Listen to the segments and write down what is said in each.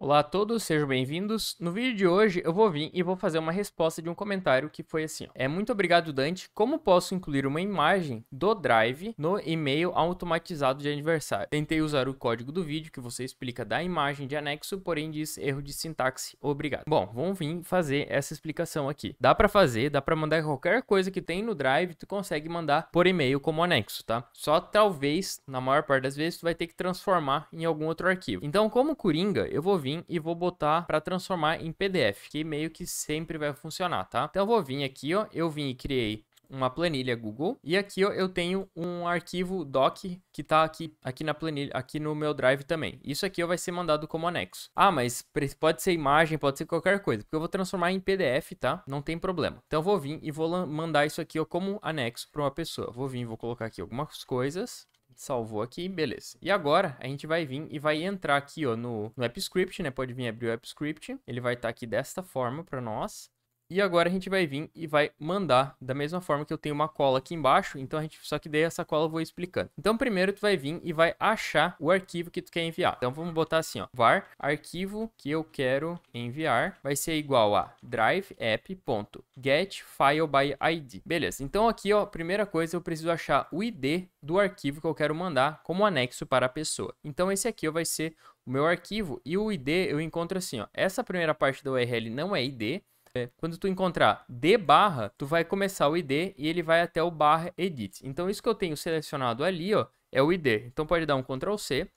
Olá a todos, sejam bem-vindos. No vídeo de hoje eu vou vir e vou fazer uma resposta de um comentário que foi assim, ó. É muito obrigado Dante, como posso incluir uma imagem do Drive no e-mail automatizado de aniversário? Tentei usar o código do vídeo que você explica da imagem de anexo, porém diz erro de sintaxe, obrigado. Bom, vamos vir fazer essa explicação aqui. Dá para fazer, dá para mandar qualquer coisa que tem no Drive, tu consegue mandar por e-mail como anexo, tá? Só talvez, na maior parte das vezes, tu vai ter que transformar em algum outro arquivo. Então, como Coringa, eu vou vir vir e vou botar para transformar em PDF, que meio que sempre vai funcionar, tá? Então eu vou vir aqui, ó, eu vim e criei uma planilha Google e aqui ó, eu tenho um arquivo doc que está aqui, aqui na planilha, aqui no meu drive também. Isso aqui ó, vai ser mandado como anexo. Ah, mas pode ser imagem, pode ser qualquer coisa, porque eu vou transformar em PDF, tá? Não tem problema. Então eu vou vir e vou mandar isso aqui ó, como anexo para uma pessoa. Vou vir, vou colocar aqui algumas coisas salvou aqui, beleza. E agora a gente vai vir e vai entrar aqui ó, no, no AppScript, né? Pode vir abrir o AppScript, ele vai estar tá aqui desta forma para nós. E agora a gente vai vir e vai mandar da mesma forma que eu tenho uma cola aqui embaixo, então a gente só que daí essa cola eu vou explicando. Então primeiro tu vai vir e vai achar o arquivo que tu quer enviar. Então vamos botar assim, ó, var arquivo que eu quero enviar vai ser igual a driveapp.getFileById. Beleza? Então aqui, ó, primeira coisa eu preciso achar o ID do arquivo que eu quero mandar como anexo para a pessoa. Então esse aqui vai ser o meu arquivo e o ID eu encontro assim, ó. Essa primeira parte da URL não é ID, é, quando tu encontrar D barra, tu vai começar o ID e ele vai até o barra edit. Então, isso que eu tenho selecionado ali, ó, é o ID. Então, pode dar um Ctrl C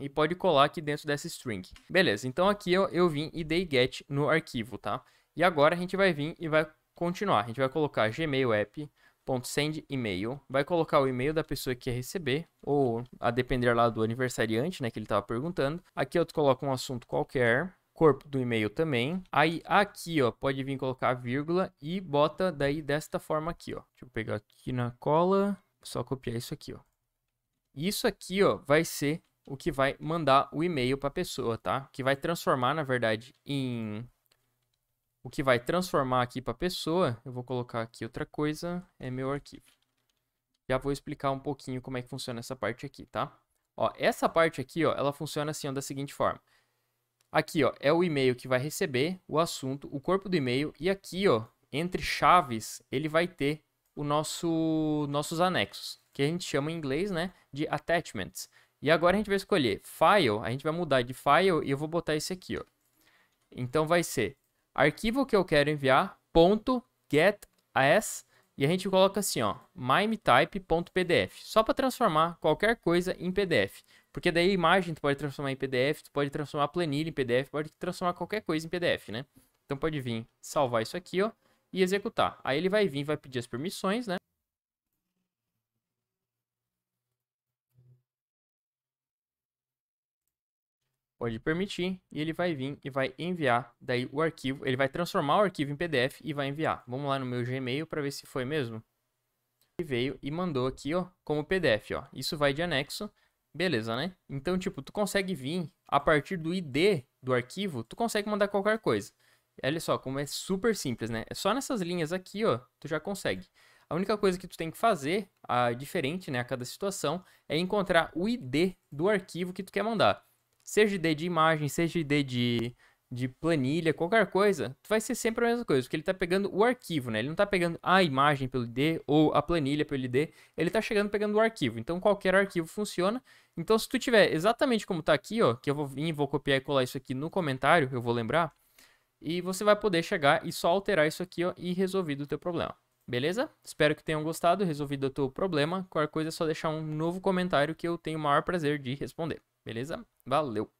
e pode colar aqui dentro dessa string. Beleza, então aqui eu, eu vim ID get no arquivo, tá? E agora a gente vai vir e vai continuar. A gente vai colocar Gmail app send email, vai colocar o e-mail da pessoa que quer receber, ou a depender lá do aniversariante, né, que ele estava perguntando. Aqui eu coloco um assunto qualquer, corpo do e-mail também. Aí aqui, ó, pode vir colocar vírgula e bota daí desta forma aqui, ó. Deixa eu pegar aqui na cola, só copiar isso aqui, ó. Isso aqui, ó, vai ser o que vai mandar o e-mail para a pessoa, tá? Que vai transformar, na verdade, em o que vai transformar aqui para a pessoa, eu vou colocar aqui outra coisa, é meu arquivo. Já vou explicar um pouquinho como é que funciona essa parte aqui, tá? Ó, essa parte aqui, ó, ela funciona assim, ó, da seguinte forma. Aqui, ó, é o e-mail que vai receber, o assunto, o corpo do e-mail e aqui, ó, entre chaves, ele vai ter o nosso nossos anexos, que a gente chama em inglês, né, de attachments. E agora a gente vai escolher file, a gente vai mudar de file e eu vou botar esse aqui, ó. Então vai ser arquivo que eu quero enviar, ponto get as e a gente coloca assim, ó, mimetype.pdf, só para transformar qualquer coisa em PDF. Porque daí imagem tu pode transformar em PDF, tu pode transformar planilha em PDF, pode transformar qualquer coisa em PDF, né? Então pode vir salvar isso aqui, ó, e executar. Aí ele vai vir, vai pedir as permissões, né? pode permitir e ele vai vir e vai enviar daí o arquivo, ele vai transformar o arquivo em PDF e vai enviar. Vamos lá no meu Gmail para ver se foi mesmo. E veio e mandou aqui, ó, como PDF, ó. Isso vai de anexo. Beleza, né? Então, tipo, tu consegue vir a partir do ID do arquivo, tu consegue mandar qualquer coisa. Olha só como é super simples, né? É só nessas linhas aqui, ó, tu já consegue. A única coisa que tu tem que fazer, a diferente, né, a cada situação, é encontrar o ID do arquivo que tu quer mandar seja ID de imagem, seja ID de, de planilha, qualquer coisa, vai ser sempre a mesma coisa, porque ele está pegando o arquivo, né? Ele não está pegando a imagem pelo ID ou a planilha pelo ID, ele está chegando pegando o arquivo. Então qualquer arquivo funciona. Então se tu tiver exatamente como está aqui, ó, que eu vou vir, vou copiar e colar isso aqui no comentário, eu vou lembrar, e você vai poder chegar e só alterar isso aqui, ó, e resolvido o teu problema. Beleza? Espero que tenham gostado, resolvido o teu problema. Qualquer coisa é só deixar um novo comentário que eu tenho o maior prazer de responder. Beleza? Valeu!